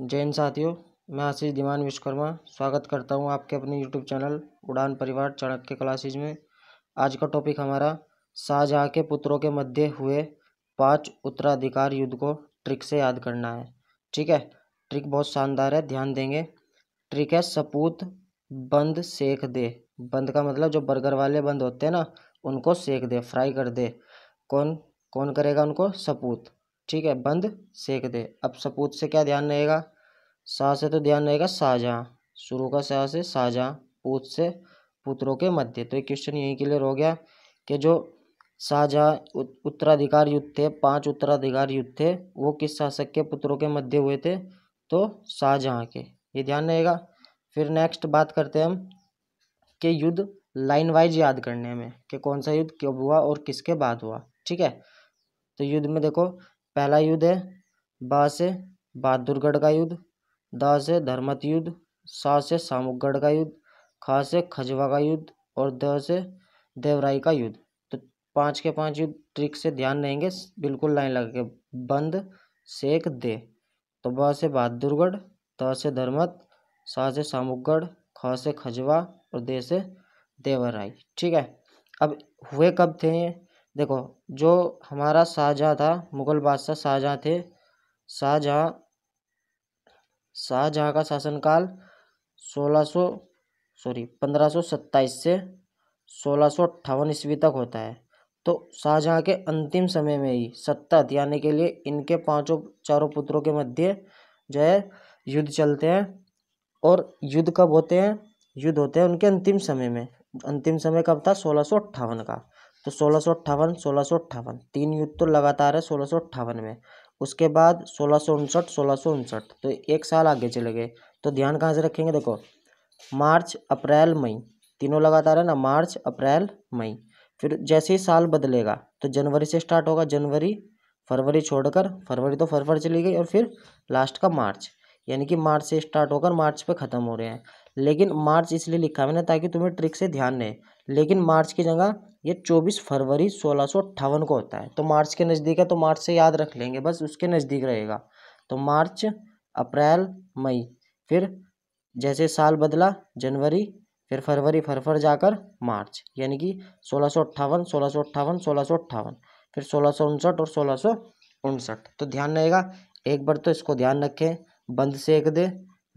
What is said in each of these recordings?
जैन साथियों मैं आशीष दीवान विश्वकर्मा स्वागत करता हूं आपके अपने यूट्यूब चैनल उड़ान परिवार चाणक्य क्लासेज में आज का टॉपिक हमारा शाहजहाँ के पुत्रों के मध्य हुए पांच उत्तराधिकार युद्ध को ट्रिक से याद करना है ठीक है ट्रिक बहुत शानदार है ध्यान देंगे ट्रिक है सपूत बंद सेक दे बंद का मतलब जो बर्गर वाले बंद होते हैं ना उनको सेक दे फ्राई कर दे कौन कौन करेगा उनको सपूत ठीक है बंद सेक दे अब सपूत से क्या ध्यान रहेगा शाह से तो ध्यान रहेगा साजा शुरू का सा से साजा पूत से पुत्रों के मध्य तो ये क्वेश्चन यहीं क्लियर हो गया कि जो साजा उत्तराधिकार युद्ध थे पांच उत्तराधिकार युद्ध थे वो किस शासक के पुत्रों के मध्य हुए थे तो शाहजहाँ के ये ध्यान रहेगा फिर नेक्स्ट बात करते हैं हम कि युद्ध लाइन वाइज याद करने में कि कौन सा युद्ध कब हुआ और किसके बाद हुआ ठीक है तो युद्ध में देखो पहला युद्ध है बा से बहादुरगढ़ का युद्ध द से धर्मत युद्ध सा से शामुकगढ़ का युद्ध खा से खजवा का युद्ध और द से देवराई का युद्ध तो पाँच के पाँच युद्ध ट्रिक से ध्यान रहेंगे बिल्कुल लाइन लगा के बंद सेक दे तो ब से बहादुरगढ़ त से धर्मत सा से शामुकगढ़ ख से खजवा और दे से देवराई ठीक है अब हुए कब थे देखो जो हमारा शाहजहाँ था मुग़ल बादशाह शाहजहाँ थे शाहजहाँ शाहजहाँ का शासनकाल सोलह सौ सॉरी पंद्रह सौ सत्ताईस से सोलह सौ अट्ठावन ईस्वी तक होता है तो शाहजहाँ के अंतिम समय में ही सत्ता हथियाने के लिए इनके पांचों चारों पुत्रों के मध्य जो है युद्ध चलते हैं और युद्ध कब होते हैं युद्ध होते हैं उनके अंतिम समय में अंतिम समय कब था सोलह सौ अट्ठावन का तो सोलह सौ अट्ठावन सोलह सौ अट्ठावन तीन युद्ध तो लगातार है सोलह सौ अट्ठावन में उसके बाद सोलह सौ उनसठ सोलह सौ उनसठ तो एक साल आगे चले गए तो ध्यान कहाँ से रखेंगे देखो मार्च अप्रैल मई तीनों लगातार है ना मार्च अप्रैल मई फिर जैसे ही साल बदलेगा तो जनवरी से स्टार्ट होगा जनवरी फरवरी छोड़कर फरवरी तो फरवरी चली गई और फिर लास्ट का मार्च यानी कि मार्च से स्टार्ट होकर मार्च पे ख़त्म हो रहे हैं लेकिन मार्च इसलिए लिखा मैंने ताकि तुम्हें ट्रिक से ध्यान रहे लेकिन मार्च की जगह ये चौबीस फरवरी सोलह को होता है तो मार्च के नज़दीक है तो मार्च से याद रख लेंगे बस उसके नज़दीक रहेगा तो मार्च अप्रैल मई फिर जैसे साल बदला जनवरी फिर फरवरी फरफर जाकर मार्च यानी कि सोलह सौ अट्ठावन सोलह सौ अट्ठावन सोलह सौ अट्ठावन फिर सोलह सौ उनसठ और सोलह सौ उनसठ तो ध्यान रहेगा एक बार तो इसको ध्यान रखें बंद सेक दे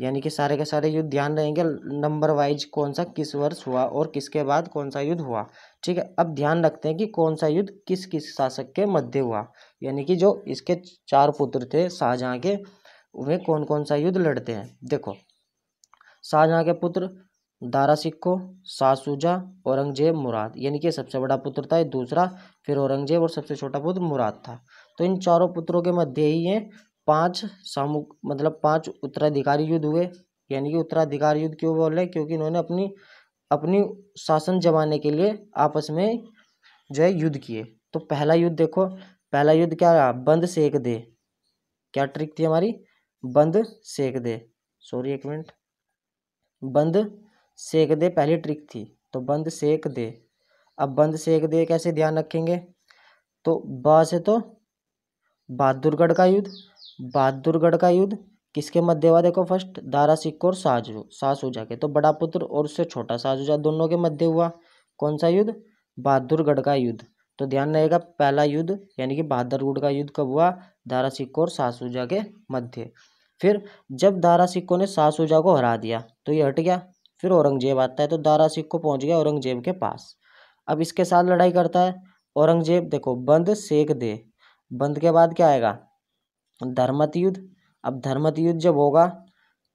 यानी कि सारे के सारे युद्ध ध्यान रहेंगे नंबर वाइज कौन सा किस वर्ष हुआ और किसके बाद कौन सा युद्ध हुआ ठीक है अब ध्यान रखते हैं कि कौन सा युद्ध किस किस शासक के मध्य हुआ यानी कि जो इसके चार पुत्र थे शाहजहाँ के वे कौन कौन सा युद्ध लड़ते हैं देखो शाहजहाँ के पुत्र दारा सिक्को शाहसुजा औरंगजेब मुराद यानी कि सबसे बड़ा पुत्र था दूसरा फिर औरंगजेब और सबसे छोटा पुत्र मुराद था तो इन चारों पुत्रों के मध्य ही ये पांच सामुक मतलब पांच उत्तराधिकारी युद्ध हुए यानी कि उत्तराधिकारी युद्ध क्यों बोले क्योंकि इन्होंने अपनी अपनी शासन जमाने के लिए आपस में जो है युद्ध किए तो पहला युद्ध देखो पहला युद्ध क्या रहा बंद सेक दे क्या ट्रिक थी हमारी बंद सेक दे सॉरी एक मिनट बंद सेक दे पहली ट्रिक थी तो बंद सेक दे अब बंद सेक दे कैसे ध्यान रखेंगे तो बा से तो बहादुरगढ़ का युद्ध बहादुरगढ़ का युद्ध किसके मध्य हुआ देखो फर्स्ट दारा सिक्को और साजू शाहशुजा के तो बड़ा पुत्र और उससे छोटा शाहजूजा दोनों के मध्य हुआ कौन सा युद्ध बहादुरगढ़ का युद्ध तो ध्यान रहेगा पहला युद्ध यानी कि बहादुरगढ़ का युद्ध कब हुआ दारा सिक्को और शाहशुजा के मध्य फिर जब दारा सिक्को ने शाहशुजा को हरा दिया तो ये हट गया फिर औरंगजेब आता है तो दारा सिक्को पहुँच गया औरंगजेब के पास अब इसके साथ लड़ाई करता है औरंगजेब देखो बंद सेक दे बंद के बाद क्या आएगा धर्मत युद्ध अब धर्मत युद्ध जब होगा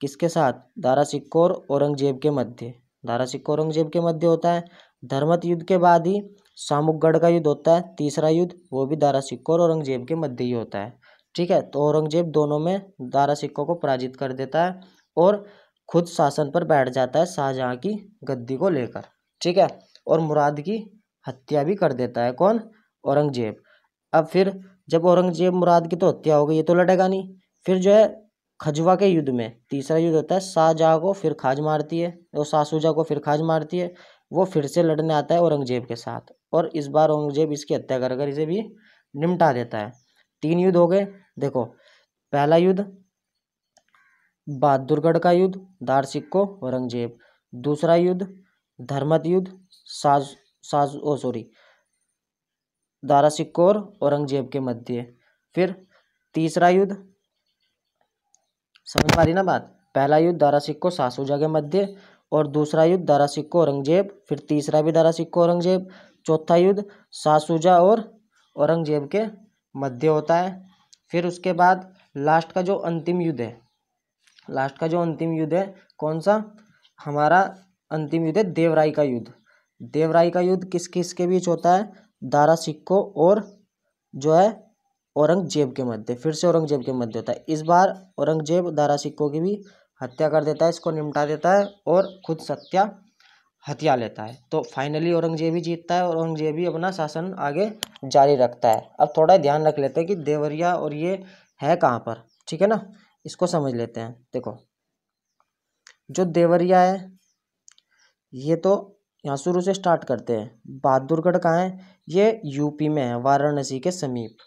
किसके साथ दारा सिक्को और औरंगज़ेब के मध्य दारा सिक्को औरंगज़ेब के मध्य होता है धर्मत युद्ध के बाद ही शामुकगढ़ का युद्ध होता है तीसरा युद्ध वो भी दारा सिक्को और औरंगज़ेब के मध्य ही होता है ठीक है तो औरंगज़ेब दोनों में दारा सिक्को को पराजित कर देता है और खुद शासन पर बैठ जाता है शाहजहाँ की गद्दी को लेकर ठीक है और मुराद की हत्या भी कर देता है कौन औरंगज़ेब अब फिर जब औरंगज़ेब मुराद की तो हत्या हो गई ये तो लड़ेगा नहीं फिर जो है खजवा के युद्ध में तीसरा युद्ध होता है शाहजहा को फिर खाज मारती है और सासूजा को फिर खाज मारती है वो फिर से लड़ने आता है औरंगजेब के साथ और इस बार औरंगजेब इसकी हत्या कर कर इसे भी निमटा देता है तीन युद्ध हो गए देखो पहला युद्ध बहादुरगढ़ का युद्ध दार को औरंगजेब दूसरा युद्ध धर्मत युद्ध साज साज ओ सॉरी दारा सिक्को और औरंगजेब के मध्य फिर तीसरा युद्ध समझ पा रही ना बात पहला युद्ध दारा सिक्को सासूजा के मध्य और दूसरा युद्ध दारा सिक्को औरंगजेब फिर तीसरा भी दारा सिक्को औरंगजेब चौथा युद्ध सासूजा और औरंगजेब के मध्य होता है फिर उसके बाद लास्ट का जो अंतिम युद्ध है लास्ट का जो अंतिम युद्ध है कौन सा हमारा अंतिम युद्ध है देवराई का युद्ध देवराई का युद्ध किस किस के बीच होता है दारा शिकोह और जो है औरंगजेब के मध्य फिर से औरंगजेब के मध्य होता है इस बार औरंगजेब दारा सिक्को की भी हत्या कर देता है इसको निपटा देता है और खुद सत्या हत्या लेता है तो फाइनली औरंगजेब ही जीतता है और औरंगजेब ही अपना शासन आगे जारी रखता है अब थोड़ा ध्यान रख लेते हैं कि देवरिया और ये है कहाँ पर ठीक है ना इसको समझ लेते हैं देखो जो देवरिया है ये तो यहाँ शुरू से स्टार्ट करते हैं बहादुरगढ़ कहाँ है ये यूपी में है वाराणसी के समीप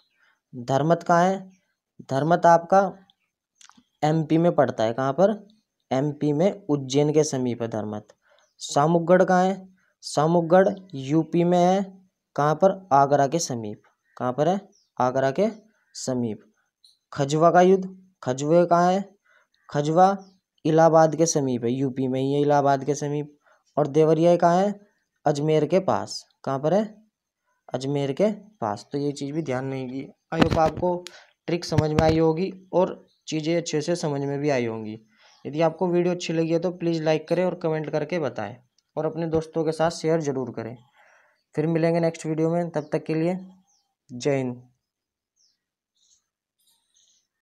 धर्मत कहाँ है धर्मत आपका एम पी में पड़ता है कहाँ पर एम पी में उज्जैन के समीप है धर्मत शामुकगढ़ कहाँ है शामुकगढ़ यूपी में है कहाँ पर आगरा के समीप कहाँ पर है आगरा के समीप खजवा का युद्ध खजवे कहाँ है खजवा इलाहाबाद के समीप है यूपी में ही है इलाहाबाद के समीप और देवरिया कहाँ है अजमेर के पास कहाँ पर है अजमेर के पास तो ये चीज़ भी ध्यान नहीं दी आई होप आपको ट्रिक समझ में आई होगी और चीज़ें अच्छे से समझ में भी आई होंगी यदि आपको वीडियो अच्छी लगी है तो प्लीज़ लाइक करें और कमेंट करके बताएं और अपने दोस्तों के साथ शेयर ज़रूर करें फिर मिलेंगे नेक्स्ट वीडियो में तब तक के लिए जय हिंद